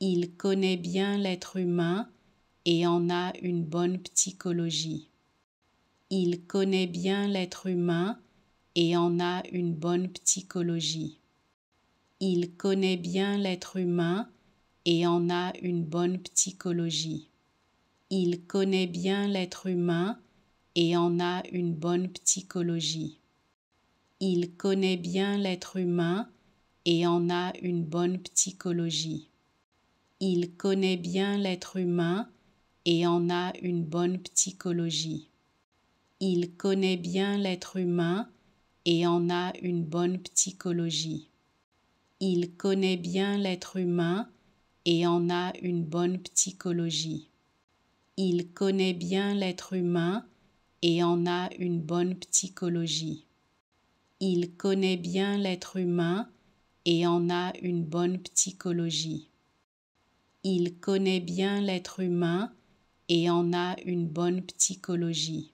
Il connaît bien l'être humain et en a une bonne psychologie. Il connaît bien l'être humain et en a une bonne psychologie. Il connaît bien l'être humain et en a une bonne psychologie. Il connaît bien l'être humain et en a une bonne psychologie. Il connaît bien l'être humain et en a une bonne psychologie. Il connaît bien l'être humain et en a une bonne psychologie. Il connaît bien l'être humain et en a une bonne psychologie. Il connaît bien l'être humain et en a une bonne psychologie. Il connaît bien l'être humain et en a une bonne psychologie. Il connaît bien l'être humain et en a une bonne psychologie. Il connaît bien l'être humain et en a une bonne psychologie.